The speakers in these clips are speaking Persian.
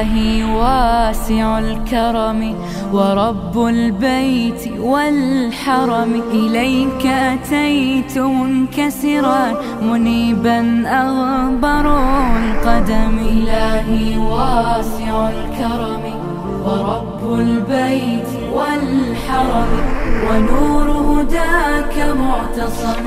إلهي واسع الكرم ورب البيت والحرم إليك أتيت منكسرا منيبا أغبر القدم إلهي واسع الكرم ورب البيت والحرم ونور هداك معتصم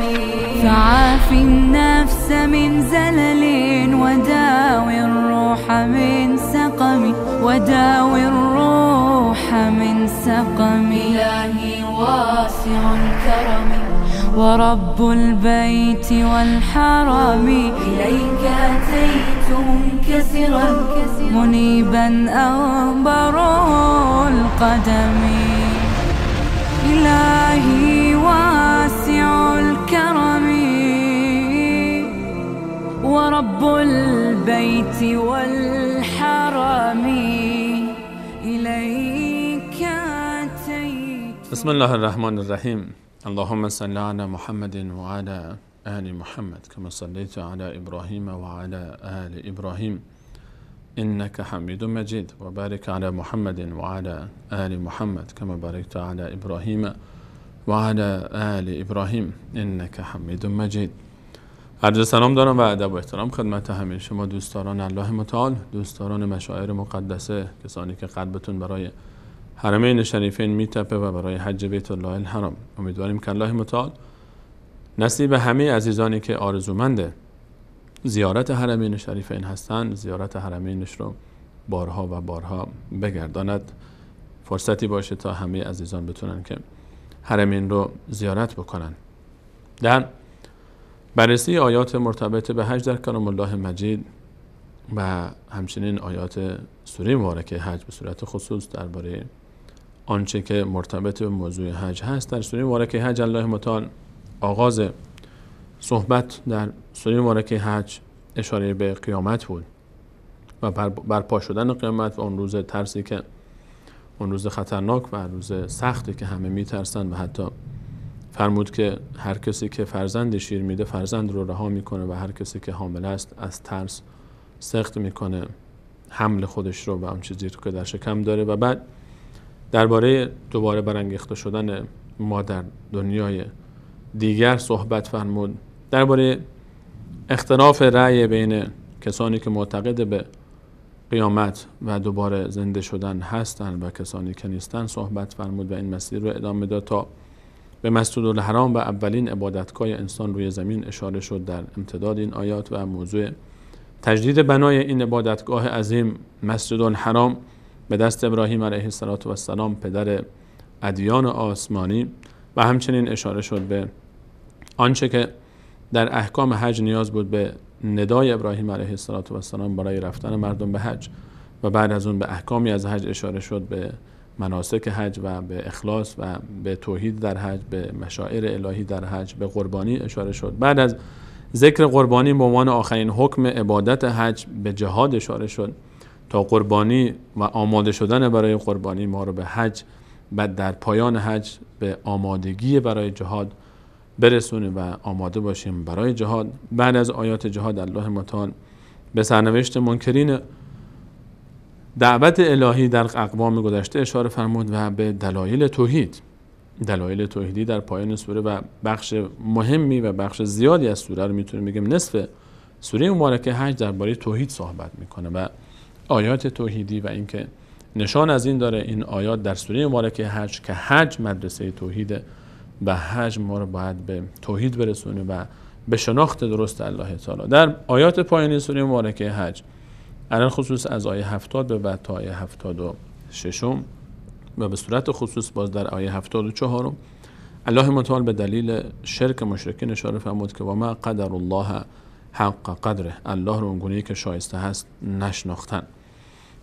فعاف النفس من زلل وداوي الروح من سقم وداوي الروح من سقم إلهي واسع الكرم ورب البيت والحرم إليك أتيت منكسرا منيبا أنبر القدم إلهي واسع الكرم ورب البيت والحرم إليك أتيت بسم الله الرحمن الرحيم اللهم صل على محمد وعلى آل محمد كما صليت على إبراهيم وعلى آل إبراهيم إنك حميد مجيد وبارك على محمد وعلى آل محمد كما باركت على إبراهيم وعلى آل إبراهيم إنك حميد مجید عرض سلام دارم و ادب و احترام خدمت همین شما دوستداران الله متعال دوستداران مشاعر مقدسه کسانی که قلبتون برای حرمین شریفین میتپه و برای حج بیت الله الحرام امیدواریم که الله متعال نصیب همه عزیزانی که آرزومنده زیارت حرمین این هستند زیارت حرمینش رو بارها و بارها بگرداند فرصتی باشه تا همه عزیزان بتونن که حرمین رو زیارت بکنن در بررسی آیات مرتبط به حج در کلام الله مجید و همچنین آیات سوره مبارکه حج به صورت خصوص درباره آنچه که مرتبط به موضوع حج هست در سوره مبارکه حج الله متعال آغاز صحبت در سوره مبارکه حج اشاره به قیامت بود و برپا شدن قیامت و اون روز ترسی که اون روز خطرناک و روز سختی که همه میترسن و حتی فرمود که هر کسی که فرزند شیر میده فرزند رو رها میکنه و هر کسی که حامل است از ترس سخت میکنه حمل خودش رو و اون چیزی که در شکم داره و بعد درباره دوباره برانگیخته شدن ما در دنیای دیگر صحبت فرمود درباره اختلاف رأی بین کسانی که معتقد به قیامت و دوباره زنده شدن هستند و کسانی که نیستند صحبت فرمود و این مسیر رو ادامه داد تا به مسجد الحرام و اولین عبادتگاه انسان روی زمین اشاره شد در امتداد این آیات و موضوع تجدید بنای این عبادتگاه عظیم مسجد الحرام به دست ابراهیم علیه السلام پدر ادیان آسمانی و همچنین اشاره شد به آنچه که در احکام حج نیاز بود به ندای ابراهیم علیه السلام برای رفتن مردم به حج و بعد از اون به احکامی از حج اشاره شد به مناسک حج و به اخلاص و به توحید در حج به مشاعر الهی در حج به قربانی اشاره شد بعد از ذکر قربانی به عنوان آخرین حکم عبادت حج به جهاد اشاره شد تا قربانی و آماده شدن برای قربانی ما رو به حج بعد در پایان حج به آمادگی برای جهاد برسونه و آماده باشیم برای جهاد بعد از آیات جهاد الله متعال به سرنوشت منکرین دعوت الهی در اقوام گذشته اشاره فرمود و به دلایل توحید دلایل توحیدی در پایان سوره و بخش مهمی و بخش زیادی از سوره رو میتونیم بگیم نصف سوره مبارکه حج درباره توحید صحبت میکنه و آیات توحیدی و اینکه نشان از این داره این آیات در سوره مبارکه حج که حج مدرسه توحیده و حج ما رو باید به توحید برسونه و به شناخت درست الله تعالی در آیات پایانی سوره مبارکه حج الان خصوص از آیه هفتاد به بعد تا آیه 76 و به صورت خصوص باز در آیه چهارم الله متعال به دلیل شرک مشرکین اشاره فرمود که و ما قدر الله حق قدره الله رو اونگونه که شایسته هست نشناختن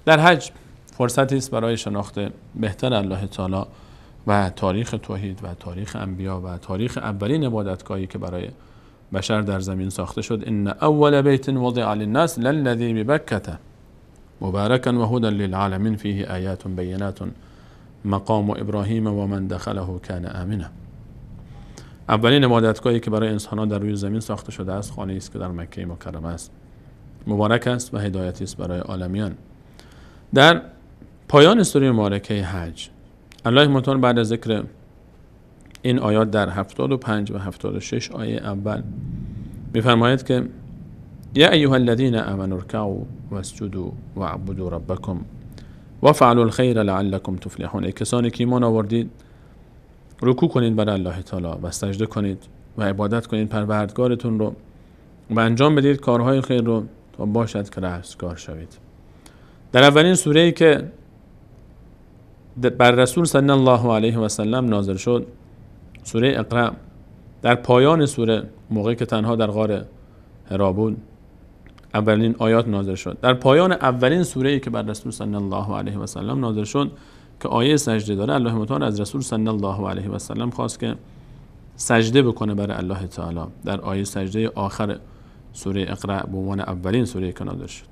در حج فرصتی است برای شناخت بهتر الله تعالی و تاریخ توحید و تاریخ انبیا و تاریخ اولین عبادتگاهی که برای بشر در زمین ساخته شد ان اول بیت وضع للناس للذی ببکته مبارکا و للعالمین فیه آیات بینات مقام ابراهیم و من دخله کان آمنا اولین عبادتگاهی که برای ها در روی زمین ساخته شده است خانه است که در مکه مکرمه است مبارک است و هدایتی است برای عالمیان در پایان سوره مبارکه حج الله بعد از ذکر این آیات در 75 و 76 آیه اول میفرماید که یا ایها الذین آمنوا و واسجدوا واعبدوا ربکم وفعلوا الخیر لعلکم تفلحون ای کسانی که ایمان آوردید رکوع کنید برای الله تعالی و سجده کنید و عبادت کنید پروردگارتون رو و انجام بدید کارهای خیر رو تا باشد که رستگار شوید در اولین سوره ای که بر رسول صلی الله علیه و سلم نازل شد سوره اقرا در پایان سوره موقعی که تنها در غار حرا بود اولین آیات نازل شد در پایان اولین سوره ای که بر رسول صلی الله علیه و سلم نازل شد که آیه سجده داره الله متعال از رسول صلی الله علیه و سلم خواست که سجده بکنه برای الله تعالی در آیه سجده آخر سوره اقرا به عنوان اولین سوره که نازل شد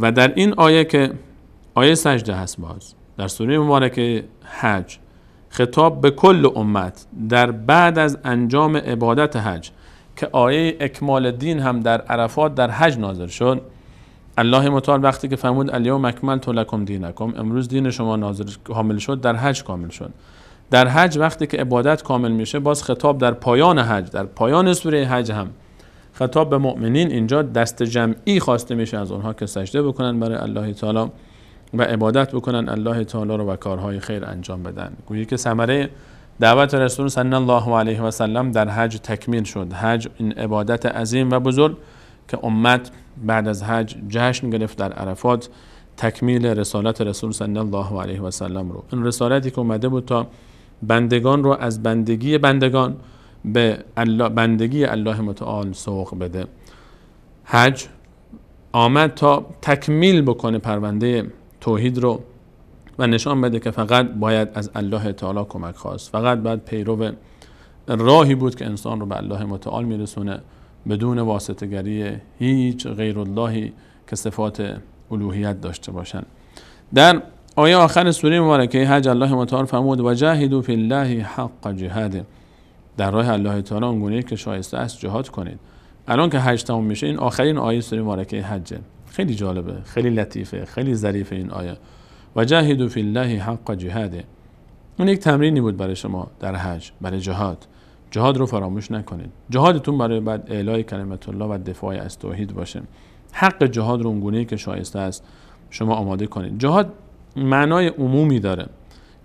و در این آیه که آیه سجده هست باز در سوره مبارک حج خطاب به کل امت در بعد از انجام عبادت حج که آیه اکمال دین هم در عرفات در حج نازل شد الله متعال وقتی که فرمود الیوم اکمل تو لکم دینکم امروز دین شما نازل کامل شد در حج کامل شد در حج وقتی که عبادت کامل میشه باز خطاب در پایان حج در پایان سوره حج هم خطاب به مؤمنین اینجا دست جمعی خواسته میشه از اونها که سجده بکنن برای الله تعالی و عبادت بکنن الله تعالی رو و کارهای خیر انجام بدن گویی که ثمره دعوت رسول صلی الله علیه و سلم در حج تکمیل شد حج این عبادت عظیم و بزرگ که امت بعد از حج جشن گرفت در عرفات تکمیل رسالت رسول صلی الله علیه و سلم رو این رسالتی که اومده بود تا بندگان رو از بندگی بندگان به بندگی الله متعال سوق بده حج آمد تا تکمیل بکنه پرونده توحید رو و نشان بده که فقط باید از الله تعالی کمک خواست فقط بعد پیرو راهی بود که انسان رو به الله متعال میرسونه بدون گری هیچ غیر اللهی که صفات الوهیت داشته باشن در آیه آخر سوره مبارکه حج الله متعال فرمود و جاهدوا فی الله حق جهاد در راه الله تعالی گونه که شایسته است جهاد کنید الان که حج تموم میشه این آخرین آیه سوره مبارکه حجه خیلی جالبه خیلی لطیفه خیلی ظریفه این آیه و و فی الله حق جهاده اون یک تمرینی بود برای شما در حج برای جهاد جهاد رو فراموش نکنید جهادتون برای بعد اعلای کلمت الله و دفاع از توحید باشه حق جهاد رو اونگونه که شایسته است شما آماده کنید جهاد معنای عمومی داره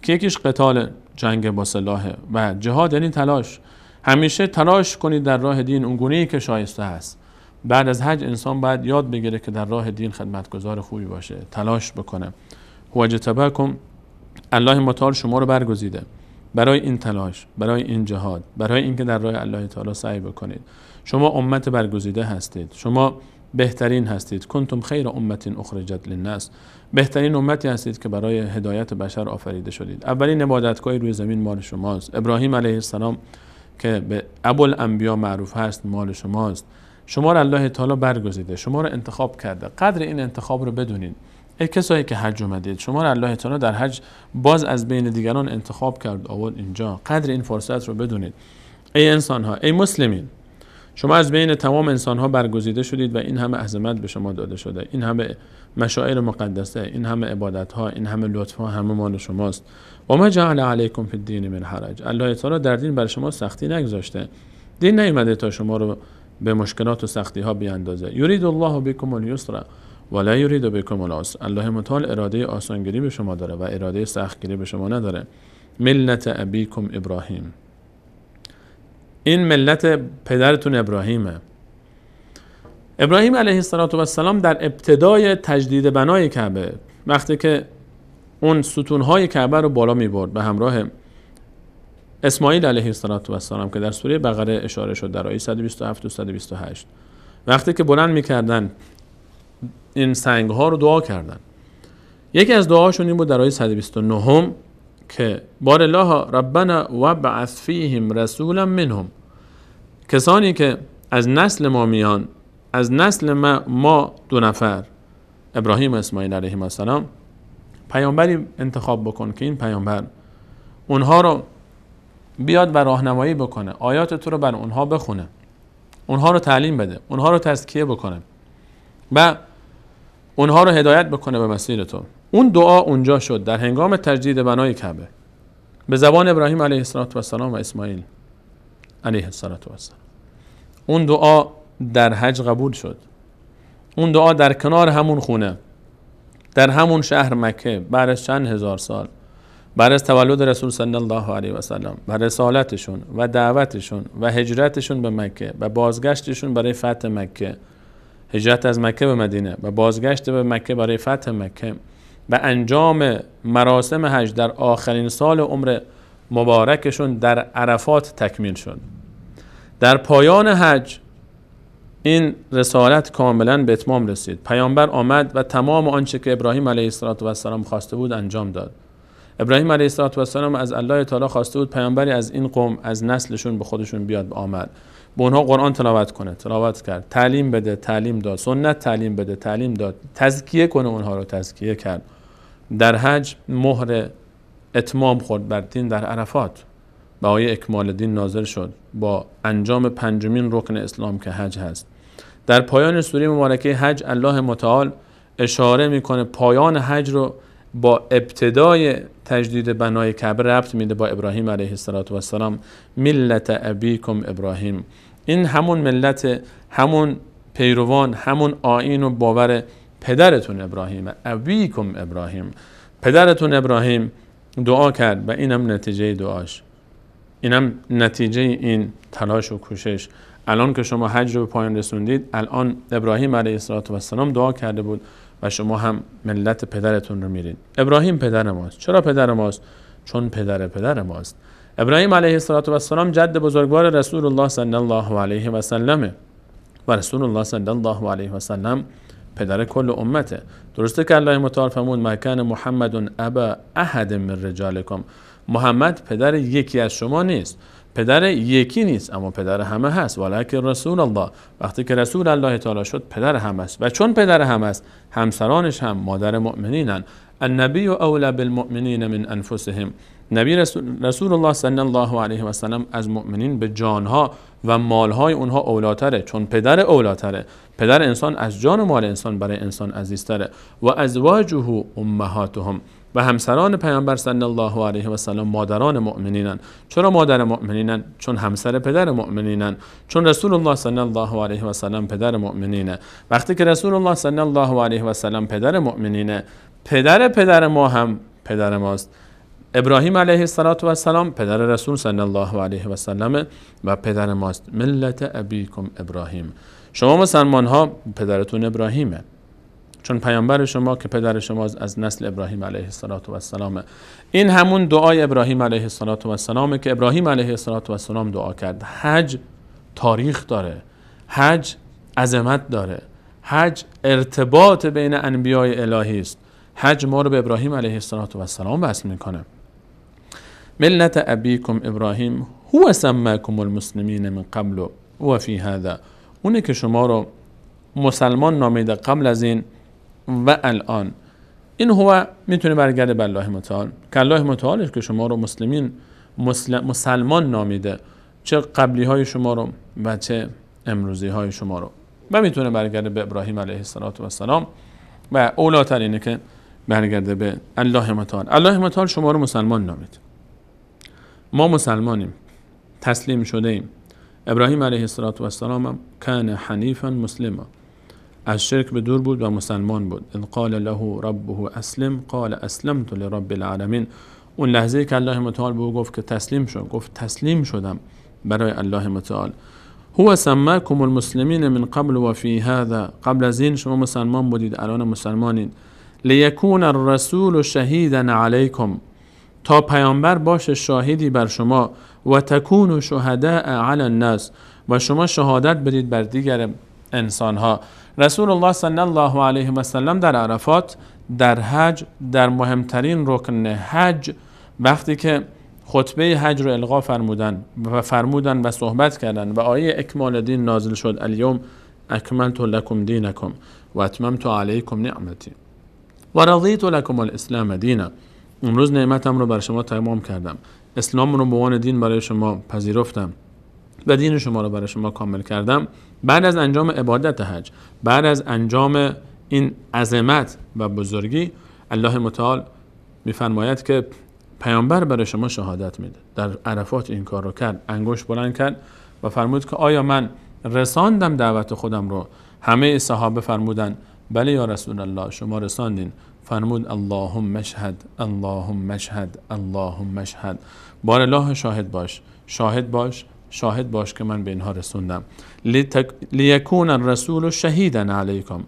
که یکیش قتال جنگ با سلاحه و جهاد یعنی تلاش همیشه تلاش کنید در راه دین اونگونه که شایسته است بعد از حج انسان باید یاد بگیره که در راه دین خدمتگزار خوبی باشه تلاش بکنه هو جتبکم الله متعال شما رو برگزیده برای این تلاش برای این جهاد برای اینکه در راه الله تعالی سعی بکنید شما امت برگزیده هستید شما بهترین هستید کنتم خیر امت اخرجت للناس بهترین امتی هستید که برای هدایت بشر آفریده شدید اولین عبادتگاهی روی زمین مال شماست ابراهیم علیه السلام که به ابوالانبیا معروف هست مال شماست شما را الله تعالی برگزیده شما را انتخاب کرده قدر این انتخاب رو بدونید ای کسایی که حج اومدید شما را الله تعالی در حج باز از بین دیگران انتخاب کرد آورد اینجا قدر این فرصت رو بدونید ای انسان ها ای مسلمین شما از بین تمام انسان ها برگزیده شدید و این همه عظمت به شما داده شده این همه مشاعر مقدسه این همه عبادت ها این همه لطف ها همه مال شماست و ما جعل علیکم فی الدین من حرج الله تعالی در دین بر شما سختی نگذاشته دین نیومده تا شما رو به مشکلات و سختی ها بیاندازه یورید الله بکم و ولا یورید بکم العسر الله متعال اراده آسانگیری به شما داره و اراده سختگیری به شما نداره ملت ابیکم ابراهیم این ملت پدرتون ابراهیمه ابراهیم علیه السلام در ابتدای تجدید بنای کعبه وقتی که اون ستونهای کعبه رو بالا می برد به همراه اسماعیل علیه السلام که در سوره بقره اشاره شد در آیه 127 و 128 وقتی که بلند میکردن این سنگ ها رو دعا کردن یکی از دعاشون این بود در آیه 129 که بار الله ربنا و بعث فیهم رسولا منهم کسانی که از نسل ما میان از نسل ما, ما دو نفر ابراهیم و اسماعیل علیه السلام پیامبری انتخاب بکن که این پیامبر اونها رو بیاد و راهنمایی بکنه آیات تو رو بر اونها بخونه اونها رو تعلیم بده اونها رو تزکیه بکنه و اونها رو هدایت بکنه به مسیر تو اون دعا اونجا شد در هنگام تجدید بنای کعبه به زبان ابراهیم علیه السلام و اسماعیل علیه السلام اون دعا در حج قبول شد اون دعا در کنار همون خونه در همون شهر مکه بعد از چند هزار سال بعد از تولد رسول صلی الله علیه و سلم و رسالتشون و دعوتشون و هجرتشون به مکه و بازگشتشون برای فتح مکه هجرت از مکه به مدینه و بازگشت به مکه برای فتح مکه و انجام مراسم حج در آخرین سال عمر مبارکشون در عرفات تکمیل شد در پایان حج این رسالت کاملا به اتمام رسید پیامبر آمد و تمام آنچه که ابراهیم علیه السلام خواسته بود انجام داد ابراهیم علیه السلام از الله تعالی خواسته بود پیامبری از این قوم از نسلشون به خودشون بیاد آمد به اونها قرآن تلاوت کنه تلاوت کرد تعلیم بده تعلیم داد سنت تعلیم بده تعلیم داد تزکیه کنه اونها رو تزکیه کرد در حج مهر اتمام خورد بر دین در عرفات به اکمال دین ناظر شد با انجام پنجمین رکن اسلام که حج هست در پایان سوره مبارکه حج الله متعال اشاره میکنه پایان حج رو با ابتدای تجدید بنای کعبه ربط میده با ابراهیم علیه السلام ملت ابیکم ابراهیم این همون ملت همون پیروان همون آین و باور پدرتون ابراهیم ابیکم ابراهیم پدرتون ابراهیم دعا کرد و اینم نتیجه دعاش اینم نتیجه این تلاش و کوشش الان که شما حج رو به پایان رسوندید الان ابراهیم علیه السلام دعا کرده بود و شما هم ملت پدرتون رو میرین ابراهیم پدر ماست چرا پدر ماست چون پدر پدر ماست ابراهیم علیه السلام جد بزرگوار رسول الله صلی الله علیه و سلمه و رسول الله صلی الله علیه و سلم پدر کل امته درسته که الله متعال فرمود مکان محمد ابا احد من رجالکم محمد پدر یکی از شما نیست پدر یکی نیست اما پدر همه هست ولکن رسول الله وقتی که رسول الله تعالی شد پدر همه است و چون پدر همه است همسرانش هم مادر مؤمنینن النبی اولا بالمؤمنین من انفسهم نبی رسول, رسول الله صلی الله علیه و سلم از مؤمنین به جانها و مالهای اونها اولاتره چون پدر اولاتره پدر انسان از جان و مال انسان برای انسان عزیزتره و ازواجه امهاتهم و همسران پیامبر صلی الله علیه و سلم مادران مؤمنینن چرا مادر مؤمنینن چون همسر پدر مؤمنینن چون رسول الله صلی الله علیه و سلم پدر مؤمنینه وقتی که رسول الله صلی الله علیه و سلم پدر مؤمنینه پدر پدر ما هم پدر ماست ابراهیم علیه السلام پدر رسول صلی الله علیه و سلم و پدر ماست ملت ابیکم ابراهیم شما مسلمان ها پدرتون ابراهیمه چون پیامبر شما که پدر شما از نسل ابراهیم علیه السلام این همون دعای ابراهیم علیه السلام که ابراهیم علیه السلام دعا کرد حج تاریخ داره حج عظمت داره حج ارتباط بین انبیای الهی است حج ما رو به ابراهیم علیه السلام وصل میکنه ملة أبيكم ابراهیم هو سماكم المسلمین من قبل و فی هذا اونه که شما رو مسلمان نامیده قبل از این و الان این هو میتونه برگرده به الله متعال که الله متعالش که شما رو مسلمین مسلمان نامیده چه قبلی های شما رو و چه امروزی های شما رو و میتونه برگرده به ابراهیم علیه السلام و اولاتر اینه که برگرده به الله متعال الله متعال شما رو مسلمان نامید ما مسلمانیم تسلیم شده ایم ابراهیم علیه السلام هم کان حنیفا مسلما از شرک به دور بود و مسلمان بود ان قال له ربه اسلم قال اسلمت لرب العالمین اون لحظه که الله متعال به او گفت که تسلیم شد. گفت تسلیم شدم برای الله متعال هو سماکم المسلمین من قبل و فی هذا قبل از این شما مسلمان بودید الان مسلمانین لیکون الرسول شهیدا علیکم تا پیامبر باشه شاهدی بر شما و تکون و شهداء علی الناس و شما شهادت بدید بر دیگر انسان ها رسول الله صلی الله علیه و سلم در عرفات در حج در مهمترین رکن حج وقتی که خطبه حج رو الغا فرمودن و فرمودن و صحبت کردن و آیه اکمال دین نازل شد الیوم اکملت لکم دینکم و اتممت علیکم نعمتی و رضیت لکم الاسلام دینا امروز نعمتم رو بر شما تمام کردم اسلام رو به عنوان دین برای شما پذیرفتم و دین شما رو برای شما کامل کردم بعد از انجام عبادت حج بعد از انجام این عظمت و بزرگی الله متعال میفرماید که پیامبر برای شما شهادت میده در عرفات این کار رو کرد انگوش بلند کرد و فرمود که آیا من رساندم دعوت خودم رو همه صحابه فرمودن بله یا رسول الله شما رساندین فرمود اللهم مشهد اللهم مشهد اللهم مشهد بار الله شاهد باش شاهد باش شاهد باش که من به اینها رسوندم لیکون الرسول شهیدن علیکم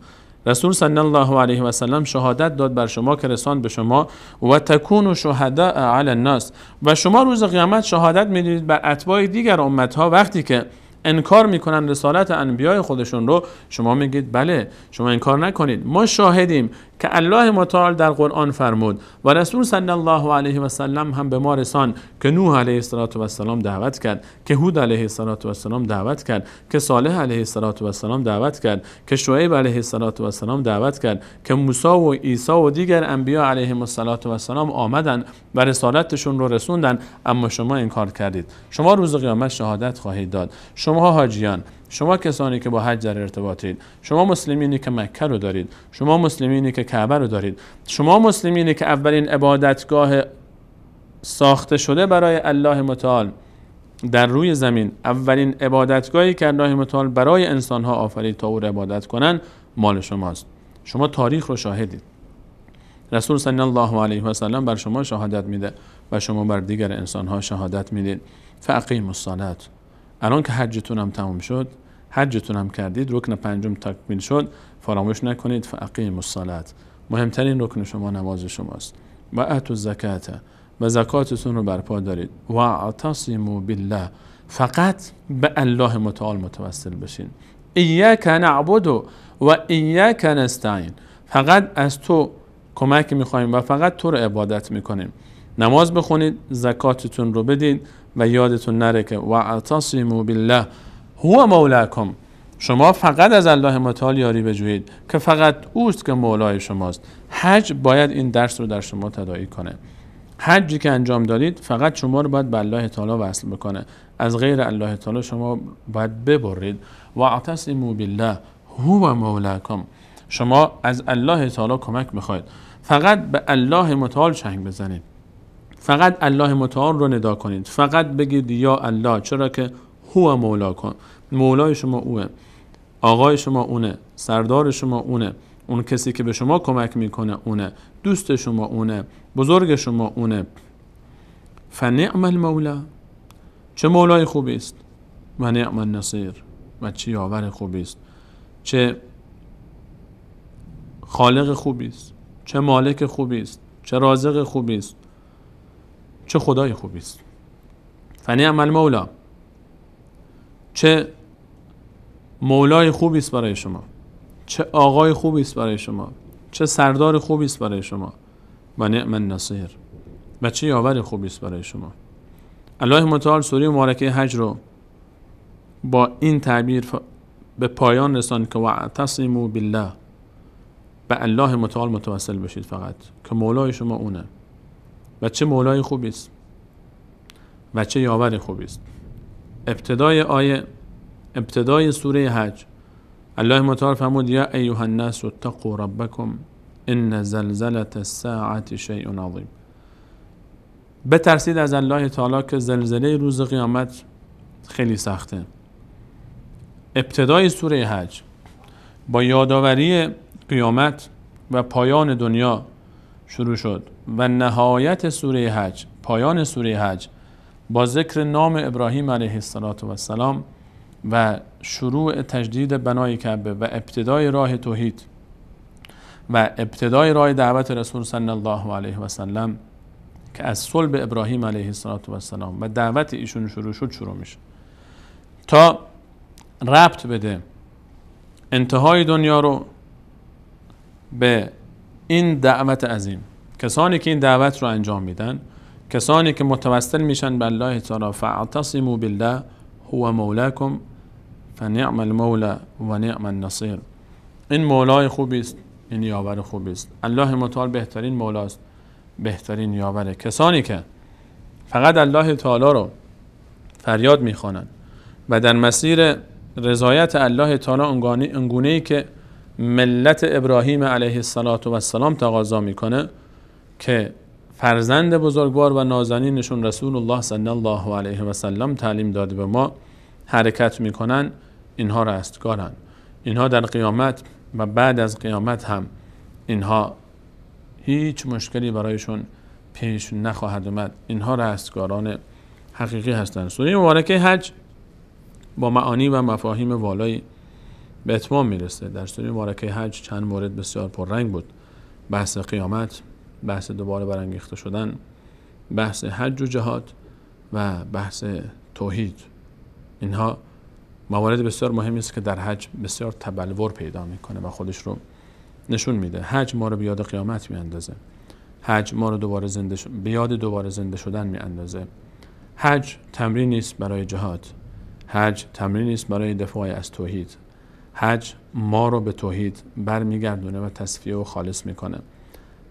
رسول صلی الله علیه و سلم شهادت داد بر شما که رساند به شما و تکون و شهداء علی الناس و شما روز قیامت شهادت میدید بر اتباع دیگر امت ها وقتی که انکار میکنن رسالت انبیای خودشون رو شما میگید بله شما انکار نکنید ما شاهدیم که الله متعال در قرآن فرمود و رسول صلی الله علیه و سلم هم به ما رسان که نوح علیه السلام دعوت کرد که هود علیه السلام دعوت کرد که صالح علیه السلام دعوت کرد که شعیب علیه السلام دعوت کرد که موسی و عیسی و دیگر انبیا علیه السلام آمدند و رسالتشون رو رسوندن اما شما انکار کردید شما روز قیامت شهادت خواهید داد شما حاجیان شما کسانی که با حج در ارتباطید شما مسلمینی که مکه رو دارید شما مسلمینی که کعبه رو دارید شما مسلمینی که اولین عبادتگاه ساخته شده برای الله متعال در روی زمین اولین عبادتگاهی که الله متعال برای انسانها آفرید تا او عبادت کنن مال شماست شما تاریخ رو شاهدید رسول صلی الله علیه و سلم بر شما شهادت میده و شما بر دیگر انسانها شهادت میدید فقیم الصلاه الان که حجتون هم تموم شد حجتون هم کردید رکن پنجم تکمیل شد فراموش نکنید فاقیم الصلات مهمترین رکن شما نماز شماست و اتو زکات و زکاتتون رو برپا دارید و اعتصموا بالله فقط به الله متعال متوسل بشین ایاک نعبد و ایاک نستعین فقط از تو کمک میخوایم و فقط تو رو عبادت میکنیم نماز بخونید زکاتتون رو بدید و یادتون نره که واعتصموا بالله هو مولاکم شما فقط از الله متعال یاری بجویید که فقط اوست که مولای شماست حج باید این درس رو در شما تدایی کنه حجی که انجام دادید فقط شما رو باید به الله تعالی وصل بکنه از غیر الله تعالی شما باید ببرید و اعتصموا بالله هو مولاکم شما از الله تعالی کمک بخواید فقط به الله متعال چنگ بزنید فقط الله متعال رو ندا کنید فقط بگید یا الله چرا که هو مولا کن مولای شما اوه آقای شما اونه سردار شما اونه اون کسی که به شما کمک میکنه اونه دوست شما اونه بزرگ شما اونه فنعم المولا چه مولای خوبی است و نعم النصیر و چه یاور خوبی است چه خالق خوبی است چه مالک خوبی است چه رازق خوبی است چه خدای خوبی است عمل مولا چه مولای خوبی است برای شما چه آقای خوبی است برای شما چه سردار خوبی است برای شما و نعم النصیر و چه یاور خوبی است برای شما الله متعال سوره مبارکه حج رو با این تعبیر به پایان رساند که واعتصموا بالله به الله متعال متوسل بشید فقط که مولای شما اونه و چه مولای خوبی است و چه یاور خوبی است ابتدای آیه ابتدای سوره حج الله متعال فرمود یا ایها الناس اتقوا ربکم ان زلزله الساعه شیء عظیم بترسید از الله تعالی که زلزله روز قیامت خیلی سخته ابتدای سوره حج با یادآوری قیامت و پایان دنیا شروع شد و نهایت سوره حج پایان سوره حج با ذکر نام ابراهیم علیه السلام و شروع تجدید بنای کعبه و ابتدای راه توحید و ابتدای راه دعوت رسول صلی الله علیه و سلم که از صلب ابراهیم علیه السلام و دعوت ایشون شروع شد شروع میشه تا ربط بده انتهای دنیا رو به این دعوت عظیم کسانی که این دعوت رو انجام میدن کسانی که متوسل میشن به الله تعالی فاعتصموا بالله هو مولاکم فنعم المولا و نعم النصیر این مولای خوبی است این یاور خوبی است الله متعال بهترین مولاست بهترین یاوره کسانی که فقط الله تعالی رو فریاد میخوانند و در مسیر رضایت الله تعالی انگونه ای که ملت ابراهیم علیه السلام و السلام تقاضا میکنه که فرزند بزرگوار و نازنینشون رسول الله صلی الله علیه و سلم تعلیم داده به ما حرکت میکنن اینها رستگارن اینها در قیامت و بعد از قیامت هم اینها هیچ مشکلی برایشون پیش نخواهد اومد اینها رستگاران حقیقی هستند سوره مبارکه حج با معانی و مفاهیم والایی به اتمام میرسه در سوره مبارکه حج چند مورد بسیار پررنگ بود بحث قیامت بحث دوباره برانگیخته شدن بحث حج و جهاد و بحث توحید اینها موارد بسیار مهمی است که در حج بسیار تبلور پیدا میکنه و خودش رو نشون میده حج ما رو به یاد قیامت میاندازه حج ما رو دوباره زنده ش... به یاد دوباره زنده شدن میاندازه حج تمرین است برای جهاد حج تمرین است برای دفاع از توحید حج ما رو به توحید برمیگردونه و تصفیه و خالص میکنه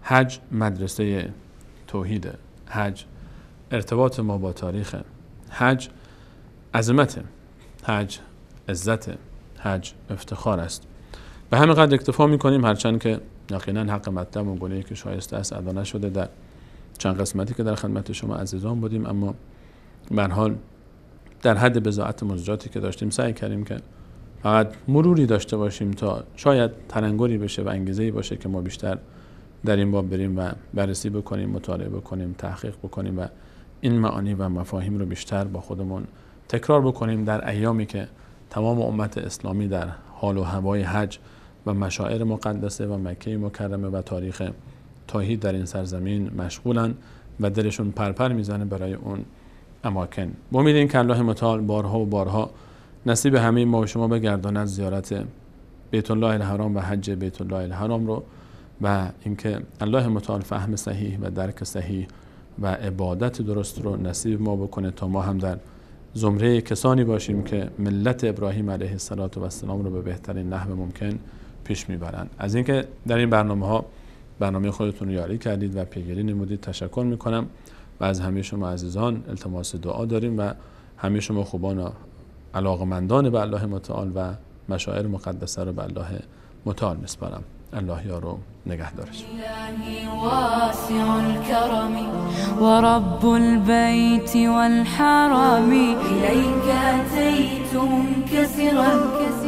حج مدرسه توحیده حج ارتباط ما با تاریخه حج عظمت حج عزت حج افتخار است به همین قدر اکتفا میکنیم هرچند که یقینا حق مطلب و گونه که شایسته است ادا نشده در چند قسمتی که در خدمت شما عزیزان بودیم اما به حال در حد بزاعت مزجاتی که داشتیم سعی کردیم که فقط مروری داشته باشیم تا شاید ترنگوری بشه و انگیزه ای باشه که ما بیشتر در این باب بریم و بررسی بکنیم مطالعه بکنیم تحقیق بکنیم و این معانی و مفاهیم رو بیشتر با خودمون تکرار بکنیم در ایامی که تمام امت اسلامی در حال و هوای حج و مشاعر مقدسه و مکه مکرمه و تاریخ تاهید در این سرزمین مشغولن و دلشون پرپر میزنه برای اون اماکن با که الله متعال بارها و بارها نصیب همه ما و شما بگرداند زیارت بیت الله الحرام و حج بیت الله الحرام رو و اینکه الله متعال فهم صحیح و درک صحیح و عبادت درست رو نصیب ما بکنه تا ما هم در زمره کسانی باشیم که ملت ابراهیم علیه السلام رو به بهترین نحو ممکن پیش میبرند از اینکه در این برنامه ها برنامه خودتون رو یاری کردید و پیگیری نمودید تشکر میکنم و از همه شما عزیزان التماس دعا داریم و همه شما خوبان علاقمندان به الله متعال و مشاعر مقدسه رو به الله متعال مسپارم الله یارو نگهدارش واسع الكرم ورب البيت والحرم إليك أتيت منكسرا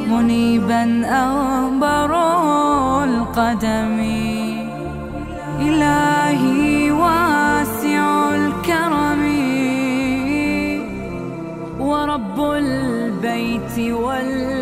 منيبا أغبر القدم إلهي البيت والبيت